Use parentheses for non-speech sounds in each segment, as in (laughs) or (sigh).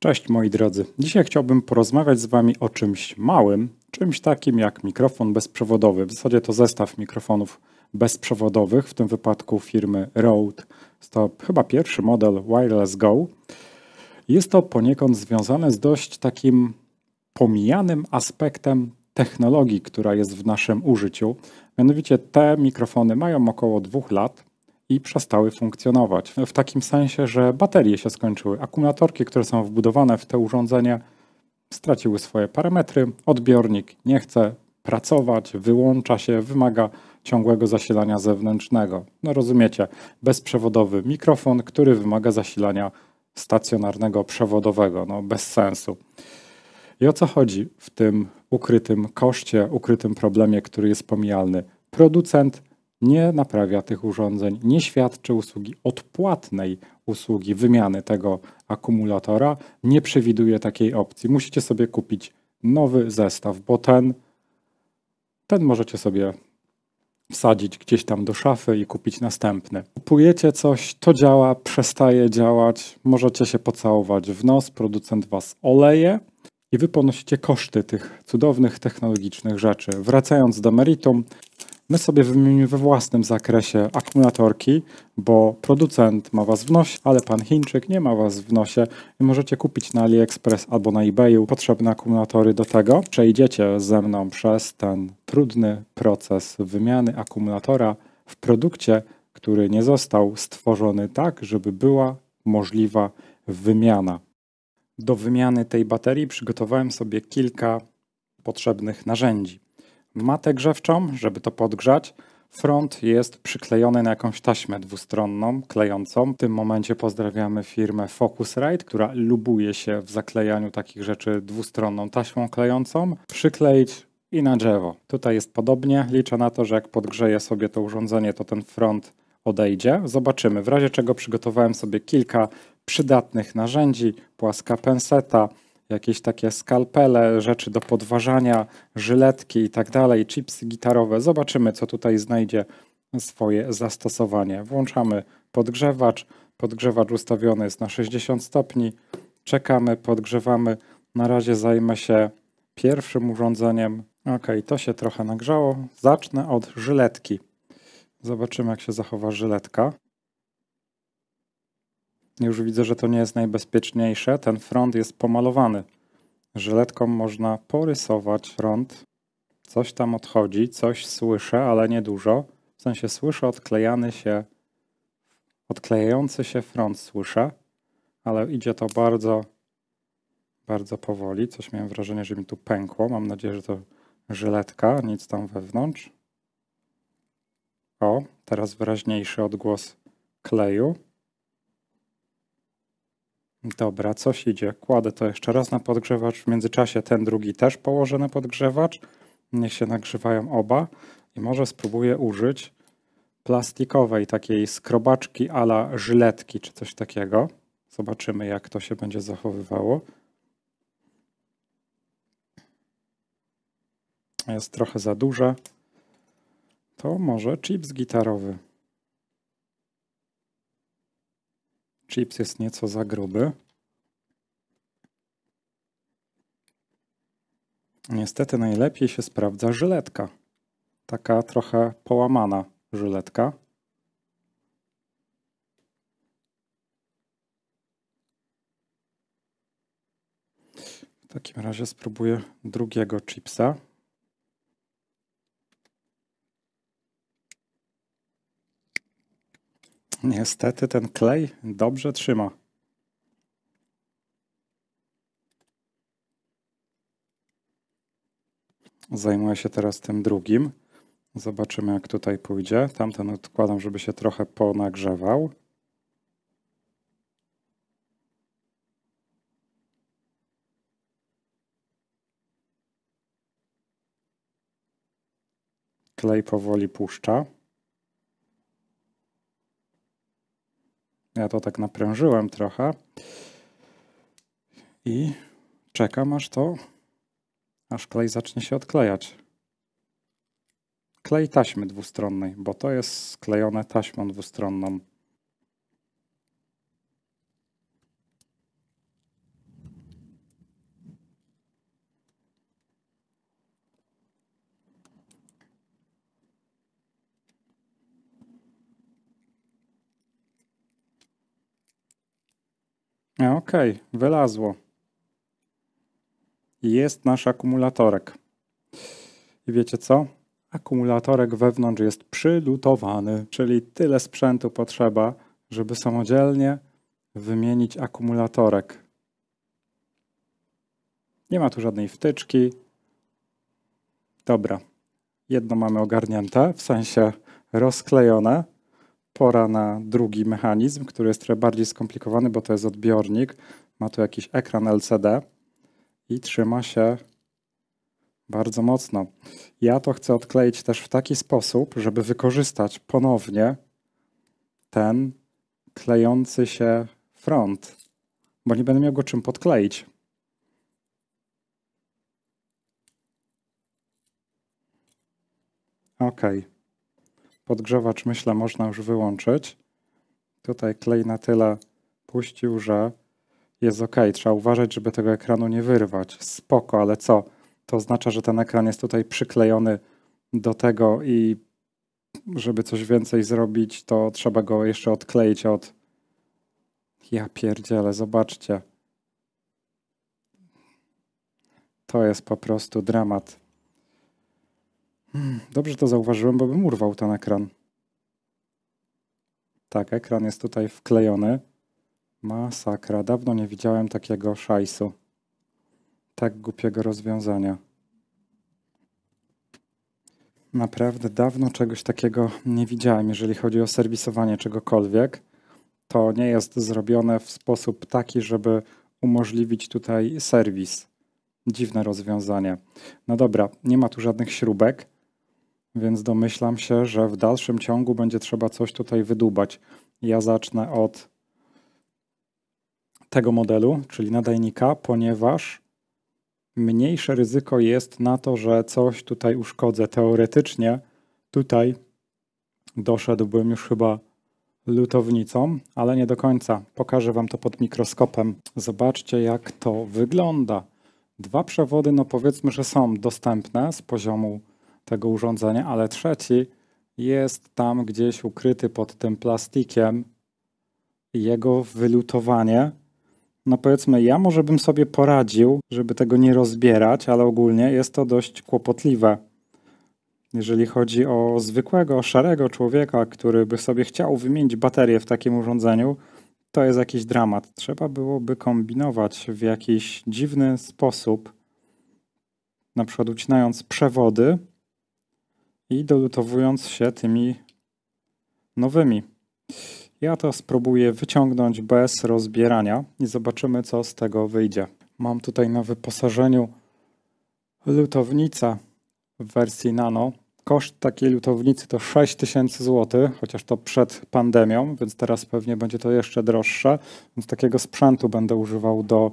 Cześć moi drodzy. Dzisiaj chciałbym porozmawiać z Wami o czymś małym, czymś takim jak mikrofon bezprzewodowy. W zasadzie to zestaw mikrofonów bezprzewodowych, w tym wypadku firmy Rode. Jest to chyba pierwszy model Wireless Go. Jest to poniekąd związane z dość takim pomijanym aspektem technologii, która jest w naszym użyciu. Mianowicie te mikrofony mają około dwóch lat i przestały funkcjonować. W takim sensie, że baterie się skończyły. Akumulatorki, które są wbudowane w te urządzenia, straciły swoje parametry. Odbiornik nie chce pracować, wyłącza się, wymaga ciągłego zasilania zewnętrznego. No rozumiecie, bezprzewodowy mikrofon, który wymaga zasilania stacjonarnego, przewodowego, no bez sensu. I o co chodzi w tym ukrytym koszcie, ukrytym problemie, który jest pomijalny? Producent nie naprawia tych urządzeń, nie świadczy usługi odpłatnej usługi wymiany tego akumulatora, nie przewiduje takiej opcji. Musicie sobie kupić nowy zestaw, bo ten, ten możecie sobie wsadzić gdzieś tam do szafy i kupić następny. Kupujecie coś, to działa, przestaje działać, możecie się pocałować w nos, producent was oleje i wy ponosicie koszty tych cudownych technologicznych rzeczy. Wracając do meritum, My sobie wymienimy we własnym zakresie akumulatorki, bo producent ma Was w nosie, ale pan Chińczyk nie ma Was w nosie i możecie kupić na AliExpress albo na eBayu potrzebne akumulatory do tego. Przejdziecie ze mną przez ten trudny proces wymiany akumulatora w produkcie, który nie został stworzony tak, żeby była możliwa wymiana. Do wymiany tej baterii przygotowałem sobie kilka potrzebnych narzędzi matę grzewczą, żeby to podgrzać. Front jest przyklejony na jakąś taśmę dwustronną, klejącą. W tym momencie pozdrawiamy firmę Focusrite, która lubuje się w zaklejaniu takich rzeczy dwustronną taśmą klejącą. Przykleić i na drzewo. Tutaj jest podobnie. Liczę na to, że jak podgrzeję sobie to urządzenie, to ten front odejdzie. Zobaczymy. W razie czego przygotowałem sobie kilka przydatnych narzędzi. Płaska penseta, jakieś takie skalpele, rzeczy do podważania, żyletki i tak dalej, chipsy gitarowe. Zobaczymy, co tutaj znajdzie swoje zastosowanie. Włączamy podgrzewacz. Podgrzewacz ustawiony jest na 60 stopni. Czekamy, podgrzewamy. Na razie zajmę się pierwszym urządzeniem. Ok, to się trochę nagrzało. Zacznę od żyletki. Zobaczymy, jak się zachowa żyletka. Już widzę, że to nie jest najbezpieczniejsze. Ten front jest pomalowany. Żyletką można porysować front. Coś tam odchodzi, coś słyszę, ale niedużo. W sensie słyszę odklejany się, odklejający się front słyszę, ale idzie to bardzo, bardzo powoli. Coś miałem wrażenie, że mi tu pękło. Mam nadzieję, że to żyletka, nic tam wewnątrz. O, teraz wyraźniejszy odgłos kleju. Dobra, coś idzie. Kładę to jeszcze raz na podgrzewacz. W międzyczasie ten drugi też położę na podgrzewacz. Niech się nagrzewają oba. I może spróbuję użyć plastikowej takiej skrobaczki ala żyletki czy coś takiego. Zobaczymy jak to się będzie zachowywało. Jest trochę za duże. To może chips gitarowy. Chips jest nieco za gruby. Niestety najlepiej się sprawdza żyletka. Taka trochę połamana żyletka. W takim razie spróbuję drugiego chipsa. Niestety ten klej dobrze trzyma. Zajmuję się teraz tym drugim. Zobaczymy jak tutaj pójdzie. Tamten odkładam, żeby się trochę ponagrzewał. Klej powoli puszcza. Ja to tak naprężyłem trochę i czekam aż to, aż klej zacznie się odklejać. Klej taśmy dwustronnej, bo to jest sklejone taśmą dwustronną. E, okej, okay, wylazło. Jest nasz akumulatorek. I wiecie co? Akumulatorek wewnątrz jest przylutowany, czyli tyle sprzętu potrzeba, żeby samodzielnie wymienić akumulatorek. Nie ma tu żadnej wtyczki. Dobra, jedno mamy ogarnięte, w sensie rozklejone pora na drugi mechanizm, który jest trochę bardziej skomplikowany, bo to jest odbiornik. Ma tu jakiś ekran LCD i trzyma się bardzo mocno. Ja to chcę odkleić też w taki sposób, żeby wykorzystać ponownie ten klejący się front, bo nie będę miał go czym podkleić. Okej. Okay podgrzewacz myślę można już wyłączyć. Tutaj klej na tyle puścił, że jest ok. Trzeba uważać, żeby tego ekranu nie wyrwać. Spoko, ale co? To oznacza, że ten ekran jest tutaj przyklejony do tego i żeby coś więcej zrobić, to trzeba go jeszcze odkleić od... Ja pierdzielę, zobaczcie. To jest po prostu dramat. Hmm, dobrze to zauważyłem, bo bym urwał ten ekran. Tak, ekran jest tutaj wklejony. Masakra, dawno nie widziałem takiego szajsu. Tak głupiego rozwiązania. Naprawdę dawno czegoś takiego nie widziałem, jeżeli chodzi o serwisowanie czegokolwiek. To nie jest zrobione w sposób taki, żeby umożliwić tutaj serwis. Dziwne rozwiązanie. No dobra, nie ma tu żadnych śrubek więc domyślam się, że w dalszym ciągu będzie trzeba coś tutaj wydubać. Ja zacznę od tego modelu, czyli nadajnika, ponieważ mniejsze ryzyko jest na to, że coś tutaj uszkodzę. Teoretycznie tutaj doszedłbym już chyba lutownicą, ale nie do końca. Pokażę Wam to pod mikroskopem. Zobaczcie, jak to wygląda. Dwa przewody, no powiedzmy, że są dostępne z poziomu tego urządzenia, ale trzeci jest tam gdzieś ukryty pod tym plastikiem. Jego wylutowanie, no powiedzmy, ja może bym sobie poradził, żeby tego nie rozbierać, ale ogólnie jest to dość kłopotliwe. Jeżeli chodzi o zwykłego, szarego człowieka, który by sobie chciał wymienić baterię w takim urządzeniu, to jest jakiś dramat. Trzeba byłoby kombinować w jakiś dziwny sposób, na przykład ucinając przewody, i dolutowując się tymi nowymi. Ja to spróbuję wyciągnąć bez rozbierania i zobaczymy, co z tego wyjdzie. Mam tutaj na wyposażeniu lutownicę w wersji nano. Koszt takiej lutownicy to 6000 zł, chociaż to przed pandemią, więc teraz pewnie będzie to jeszcze droższe. Więc takiego sprzętu będę używał do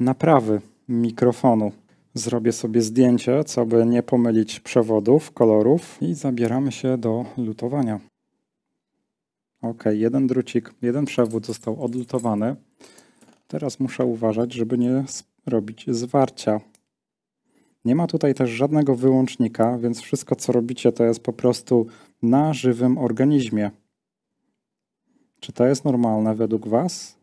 naprawy mikrofonu. Zrobię sobie zdjęcie, co by nie pomylić przewodów, kolorów i zabieramy się do lutowania. Ok, jeden drucik, jeden przewód został odlutowany. Teraz muszę uważać, żeby nie robić zwarcia. Nie ma tutaj też żadnego wyłącznika, więc wszystko co robicie to jest po prostu na żywym organizmie. Czy to jest normalne według Was?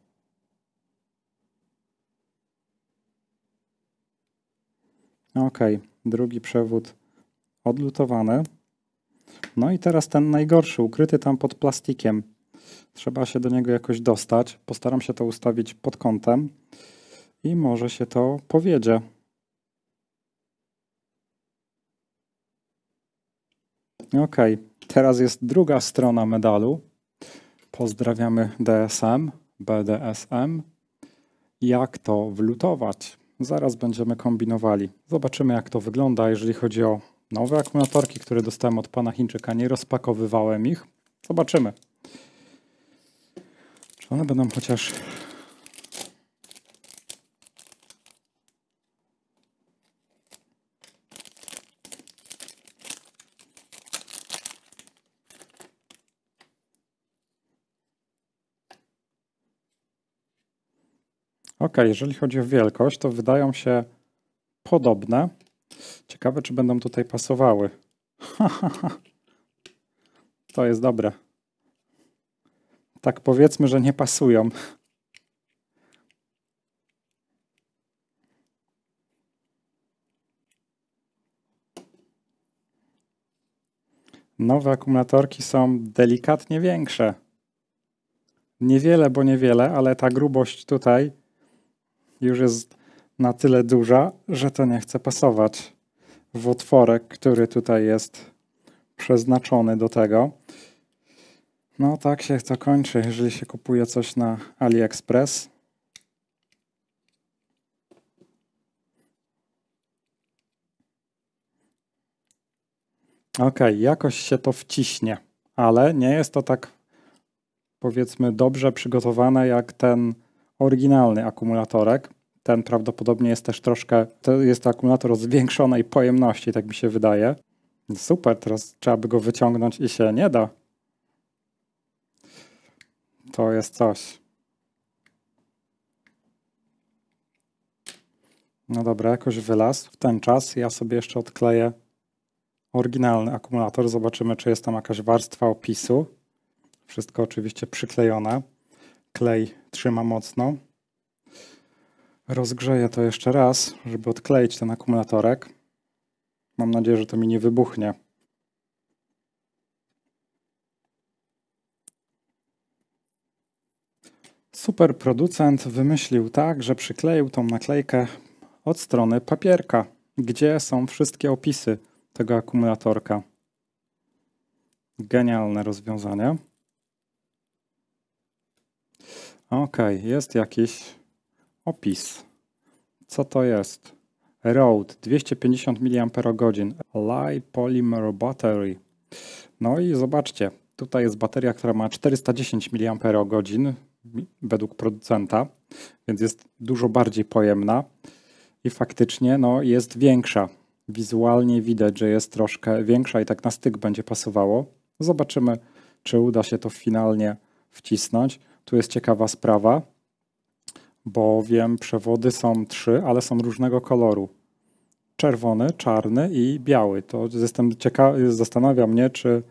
Ok, drugi przewód odlutowany. No i teraz ten najgorszy, ukryty tam pod plastikiem. Trzeba się do niego jakoś dostać. Postaram się to ustawić pod kątem i może się to powiedzie. Ok, teraz jest druga strona medalu. Pozdrawiamy DSM, BDSM. Jak to wlutować? zaraz będziemy kombinowali. Zobaczymy jak to wygląda, jeżeli chodzi o nowe akumulatorki, które dostałem od pana Chińczyka. Nie rozpakowywałem ich. Zobaczymy. Czy one będą chociaż Ok, jeżeli chodzi o wielkość, to wydają się podobne. Ciekawe, czy będą tutaj pasowały. (laughs) to jest dobre. Tak powiedzmy, że nie pasują. Nowe akumulatorki są delikatnie większe. Niewiele, bo niewiele, ale ta grubość tutaj już jest na tyle duża, że to nie chce pasować w otworek, który tutaj jest przeznaczony do tego. No tak się to kończy, jeżeli się kupuje coś na AliExpress. Ok, jakoś się to wciśnie, ale nie jest to tak powiedzmy dobrze przygotowane jak ten oryginalny akumulatorek. Ten prawdopodobnie jest też troszkę, to jest to akumulator o zwiększonej pojemności, tak mi się wydaje. Super, teraz trzeba by go wyciągnąć i się nie da. To jest coś. No dobra, jakoś wylazł w ten czas. Ja sobie jeszcze odkleję oryginalny akumulator. Zobaczymy, czy jest tam jakaś warstwa opisu. Wszystko oczywiście przyklejone. Klej trzyma mocno. Rozgrzeję to jeszcze raz, żeby odkleić ten akumulatorek. Mam nadzieję, że to mi nie wybuchnie. Super producent wymyślił tak, że przykleił tą naklejkę od strony papierka, gdzie są wszystkie opisy tego akumulatorka. Genialne rozwiązanie. Ok, jest jakiś opis. Co to jest? Road 250 mAh Li Polymer Battery. No i zobaczcie, tutaj jest bateria, która ma 410 mAh według producenta, więc jest dużo bardziej pojemna i faktycznie no, jest większa. Wizualnie widać, że jest troszkę większa i tak na styk będzie pasowało. Zobaczymy, czy uda się to finalnie wcisnąć. Tu jest ciekawa sprawa, bowiem przewody są trzy, ale są różnego koloru. Czerwony, czarny i biały. To jestem zastanawia mnie, czy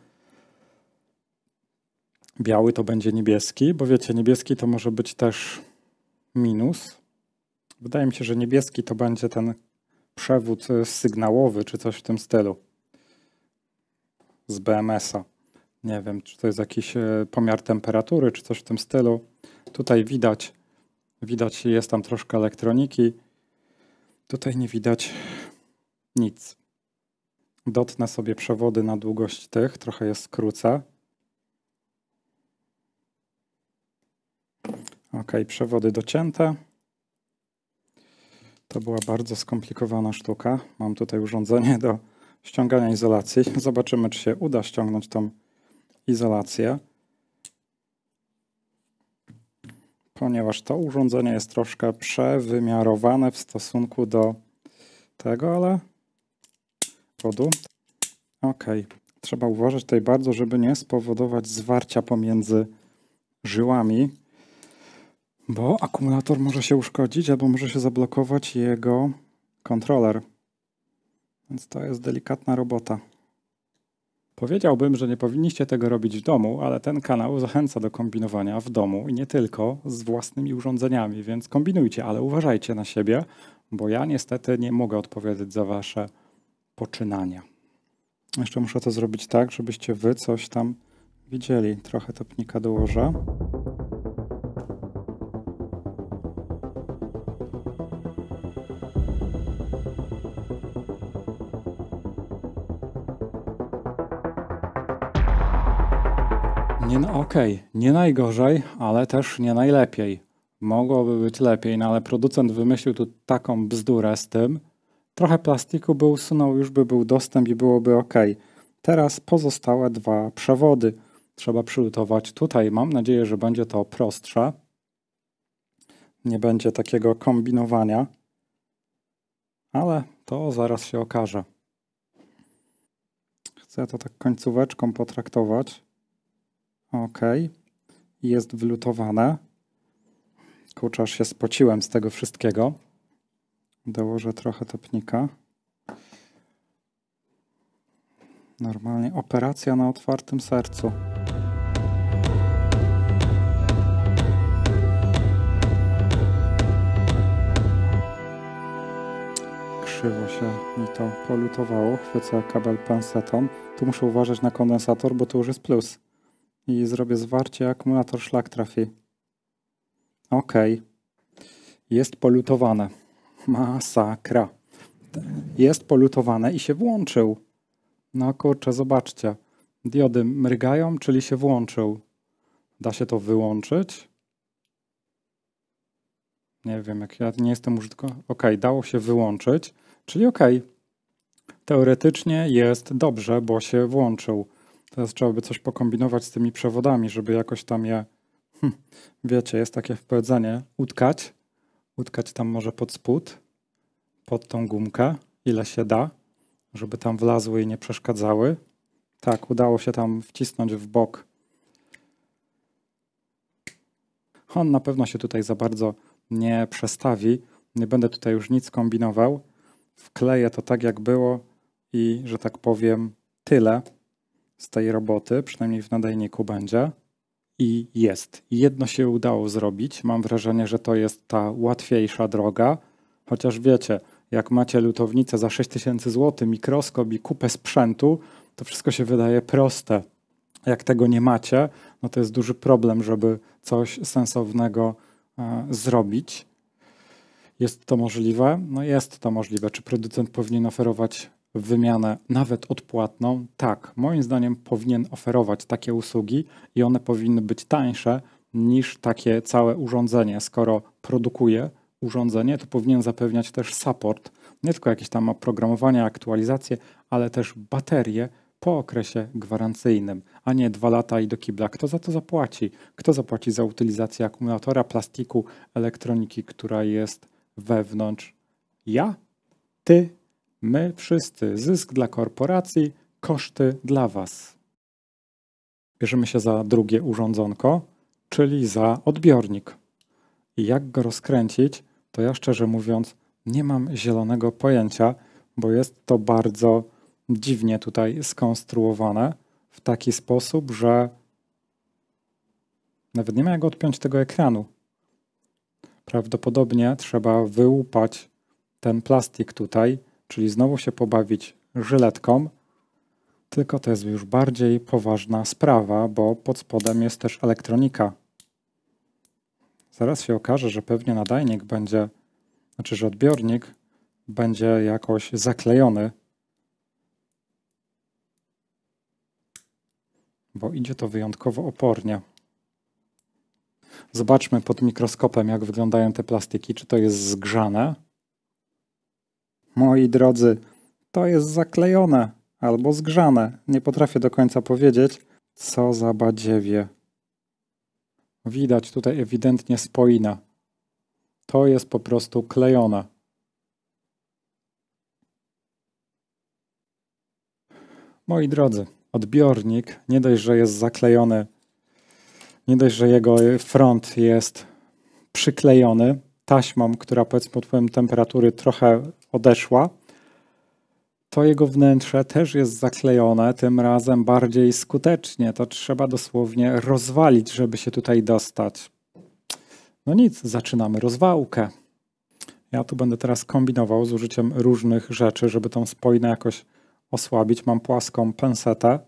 biały to będzie niebieski, bo wiecie, niebieski to może być też minus. Wydaje mi się, że niebieski to będzie ten przewód e, sygnałowy czy coś w tym stylu z BMS-a. Nie wiem, czy to jest jakiś e, pomiar temperatury, czy coś w tym stylu. Tutaj widać, widać jest tam troszkę elektroniki. Tutaj nie widać nic. Dotnę sobie przewody na długość tych, trochę je skrócę. Ok, przewody docięte. To była bardzo skomplikowana sztuka. Mam tutaj urządzenie do ściągania izolacji. (laughs) Zobaczymy, czy się uda ściągnąć tą izolację, ponieważ to urządzenie jest troszkę przewymiarowane w stosunku do tego, ale wodu. Ok, trzeba uważać tutaj bardzo, żeby nie spowodować zwarcia pomiędzy żyłami, bo akumulator może się uszkodzić albo może się zablokować jego kontroler. Więc to jest delikatna robota. Powiedziałbym, że nie powinniście tego robić w domu, ale ten kanał zachęca do kombinowania w domu i nie tylko z własnymi urządzeniami, więc kombinujcie, ale uważajcie na siebie, bo ja niestety nie mogę odpowiedzieć za wasze poczynania. Jeszcze muszę to zrobić tak, żebyście wy coś tam widzieli. Trochę topnika dołożę. Okej, okay, nie najgorzej, ale też nie najlepiej. Mogłoby być lepiej, no ale producent wymyślił tu taką bzdurę z tym. Trochę plastiku by usunął, już by był dostęp i byłoby ok. Teraz pozostałe dwa przewody trzeba przylutować. tutaj. Mam nadzieję, że będzie to prostsze. Nie będzie takiego kombinowania, ale to zaraz się okaże. Chcę to tak końcóweczką potraktować. Ok, jest wylutowane. Kurczę, aż się spociłem z tego wszystkiego. Dołożę trochę topnika. Normalnie operacja na otwartym sercu. Krzywo się mi to polutowało. Chwycę kabel pensetą. Tu muszę uważać na kondensator, bo to już jest plus i zrobię zwarcie, akumulator szlak trafi. Ok. Jest polutowane. Masakra. Jest polutowane i się włączył. No kurczę, zobaczcie. Diody mrygają, czyli się włączył. Da się to wyłączyć? Nie wiem, jak ja nie jestem użytkownikiem. Ok, dało się wyłączyć, czyli ok. Teoretycznie jest dobrze, bo się włączył. Teraz trzeba by coś pokombinować z tymi przewodami, żeby jakoś tam je, hmm, wiecie, jest takie powiedzenie, utkać, utkać tam może pod spód, pod tą gumkę, ile się da, żeby tam wlazły i nie przeszkadzały. Tak, udało się tam wcisnąć w bok. On na pewno się tutaj za bardzo nie przestawi. Nie będę tutaj już nic kombinował. Wkleję to tak jak było i, że tak powiem, tyle z tej roboty, przynajmniej w nadajniku będzie. I jest. Jedno się udało zrobić. Mam wrażenie, że to jest ta łatwiejsza droga. Chociaż wiecie, jak macie lutownicę za 6000 zł, mikroskop i kupę sprzętu, to wszystko się wydaje proste. Jak tego nie macie, no to jest duży problem, żeby coś sensownego e, zrobić. Jest to możliwe? No jest to możliwe. Czy producent powinien oferować wymianę nawet odpłatną, tak, moim zdaniem powinien oferować takie usługi i one powinny być tańsze niż takie całe urządzenie. Skoro produkuje urządzenie, to powinien zapewniać też support, nie tylko jakieś tam oprogramowanie, aktualizacje, ale też baterie po okresie gwarancyjnym, a nie dwa lata i do kibla. Kto za to zapłaci? Kto zapłaci za utylizację akumulatora, plastiku, elektroniki, która jest wewnątrz? Ja? Ty? My wszyscy, zysk dla korporacji, koszty dla Was. Bierzemy się za drugie urządzonko, czyli za odbiornik. I jak go rozkręcić, to ja szczerze mówiąc nie mam zielonego pojęcia, bo jest to bardzo dziwnie tutaj skonstruowane w taki sposób, że nawet nie ma jak odpiąć tego ekranu. Prawdopodobnie trzeba wyłupać ten plastik tutaj czyli znowu się pobawić żyletką, tylko to jest już bardziej poważna sprawa, bo pod spodem jest też elektronika. Zaraz się okaże, że pewnie nadajnik będzie, znaczy, że odbiornik będzie jakoś zaklejony, bo idzie to wyjątkowo opornie. Zobaczmy pod mikroskopem, jak wyglądają te plastiki, czy to jest zgrzane. Moi drodzy, to jest zaklejone albo zgrzane. Nie potrafię do końca powiedzieć, co za badziewie. Widać tutaj ewidentnie spoina. To jest po prostu klejone. Moi drodzy, odbiornik nie dość, że jest zaklejony, nie dość, że jego front jest przyklejony taśmą, która powiedzmy pod wpływem temperatury trochę odeszła, to jego wnętrze też jest zaklejone, tym razem bardziej skutecznie. To trzeba dosłownie rozwalić, żeby się tutaj dostać. No nic, zaczynamy rozwałkę. Ja tu będę teraz kombinował z użyciem różnych rzeczy, żeby tą spojnę jakoś osłabić. Mam płaską pensetę.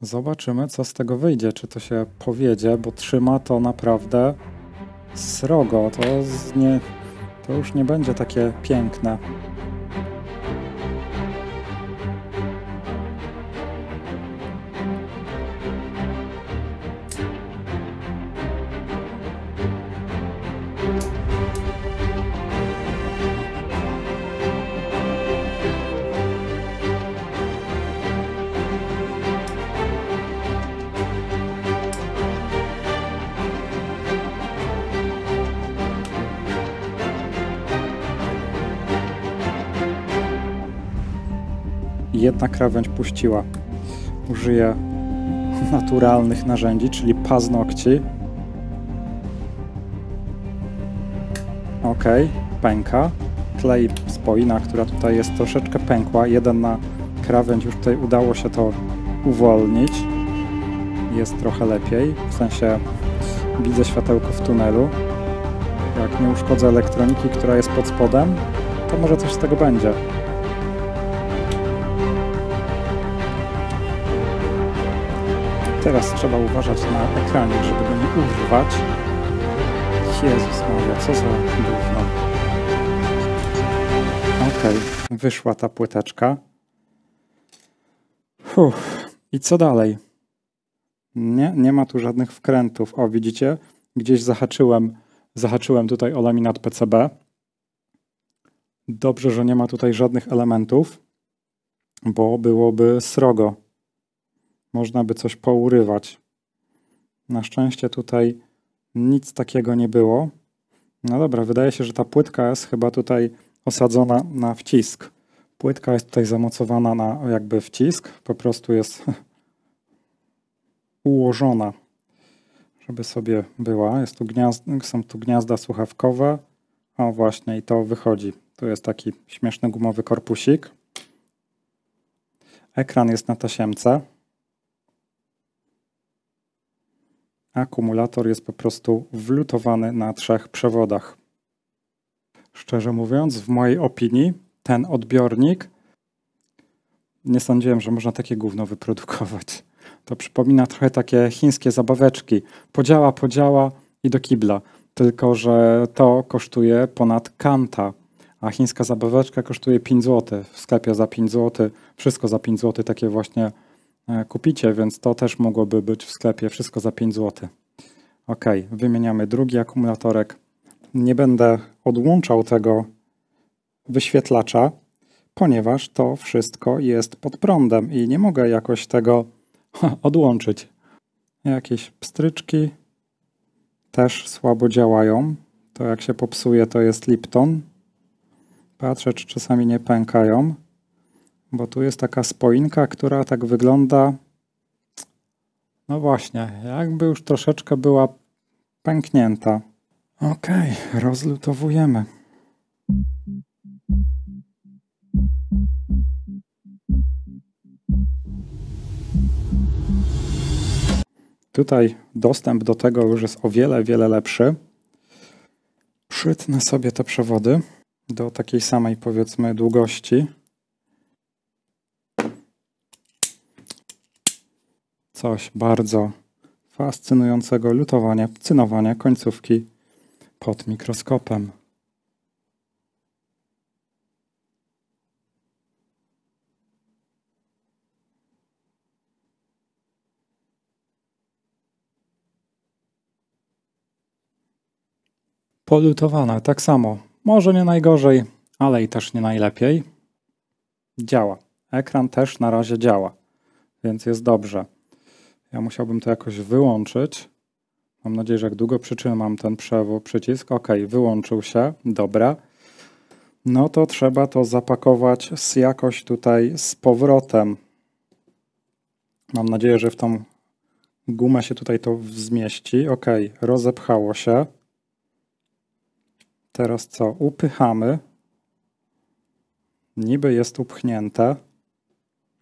Zobaczymy, co z tego wyjdzie, czy to się powiedzie, bo trzyma to naprawdę srogo. To nie, to już nie będzie takie piękne. jedna krawędź puściła. Użyję naturalnych narzędzi, czyli paznokci. Ok, pęka. Klej spoina, która tutaj jest troszeczkę pękła. Jeden na krawędź już tutaj udało się to uwolnić. Jest trochę lepiej, w sensie widzę światełko w tunelu. Jak nie uszkodzę elektroniki, która jest pod spodem, to może coś z tego będzie. Teraz trzeba uważać na ekranie, żeby go nie urwać. Jezus Maria, co za gówno. Ok, wyszła ta płyteczka. Uff, i co dalej? Nie, nie ma tu żadnych wkrętów. O, widzicie? Gdzieś zahaczyłem, zahaczyłem tutaj o laminat PCB. Dobrze, że nie ma tutaj żadnych elementów, bo byłoby srogo można by coś pourywać. Na szczęście tutaj nic takiego nie było. No dobra, wydaje się, że ta płytka jest chyba tutaj osadzona na wcisk. Płytka jest tutaj zamocowana na jakby wcisk, po prostu jest (laughs) ułożona, żeby sobie była. Jest tu gniazd, są tu gniazda słuchawkowe. O właśnie, i to wychodzi. Tu jest taki śmieszny gumowy korpusik. Ekran jest na tasiemce. akumulator jest po prostu wlutowany na trzech przewodach. Szczerze mówiąc, w mojej opinii ten odbiornik nie sądziłem, że można takie gówno wyprodukować. To przypomina trochę takie chińskie zabaweczki. Podziała, podziała i do kibla. Tylko, że to kosztuje ponad kanta, a chińska zabaweczka kosztuje 5 zł. W sklepie za 5 zł, wszystko za 5 zł, takie właśnie E, kupicie, więc to też mogłoby być w sklepie wszystko za 5 zł. Ok, wymieniamy drugi akumulatorek. Nie będę odłączał tego wyświetlacza, ponieważ to wszystko jest pod prądem i nie mogę jakoś tego (laughs) odłączyć. Jakieś pstryczki też słabo działają. To jak się popsuje, to jest Lipton. Patrzę, czy czasami nie pękają. Bo tu jest taka spoinka, która tak wygląda. No właśnie, jakby już troszeczkę była pęknięta. Okej, okay, rozlutowujemy. Tutaj dostęp do tego już jest o wiele, wiele lepszy. Przytnę sobie te przewody do takiej samej, powiedzmy, długości. coś bardzo fascynującego lutowania, cynowania końcówki pod mikroskopem. Polutowane tak samo. Może nie najgorzej, ale i też nie najlepiej. Działa. Ekran też na razie działa, więc jest dobrze. Ja musiałbym to jakoś wyłączyć. Mam nadzieję, że jak długo przytrzymam ten przewóz przycisk. OK, wyłączył się. Dobra. No to trzeba to zapakować z jakoś tutaj z powrotem. Mam nadzieję, że w tą gumę się tutaj to zmieści. OK, rozepchało się. Teraz co? Upychamy. Niby jest upchnięte.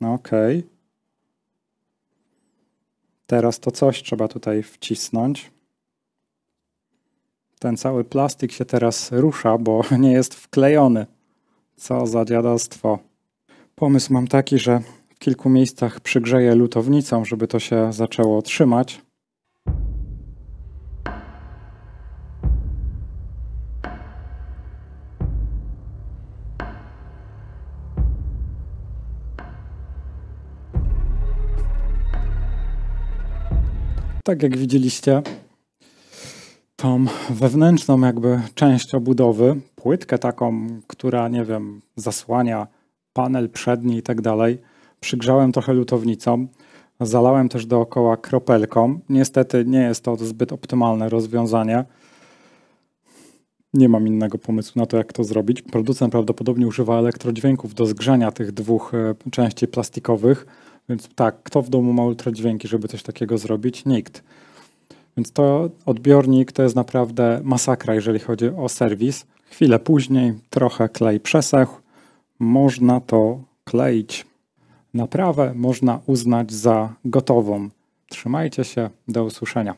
No okej. Okay. Teraz to coś trzeba tutaj wcisnąć. Ten cały plastik się teraz rusza, bo (laughs) nie jest wklejony. Co za dziadostwo. Pomysł mam taki, że w kilku miejscach przygrzeję lutownicą, żeby to się zaczęło trzymać. tak jak widzieliście, tą wewnętrzną jakby część obudowy, płytkę taką, która, nie wiem, zasłania panel przedni i tak dalej, przygrzałem trochę lutownicą. Zalałem też dookoła kropelką. Niestety nie jest to zbyt optymalne rozwiązanie. Nie mam innego pomysłu na to, jak to zrobić. Producent prawdopodobnie używa elektrodźwięków do zgrzania tych dwóch e, części plastikowych. Więc tak, kto w domu ma ultradźwięki, żeby coś takiego zrobić? Nikt. Więc to odbiornik to jest naprawdę masakra, jeżeli chodzi o serwis. Chwilę później trochę klej przesechł. Można to kleić. Naprawę można uznać za gotową. Trzymajcie się, do usłyszenia.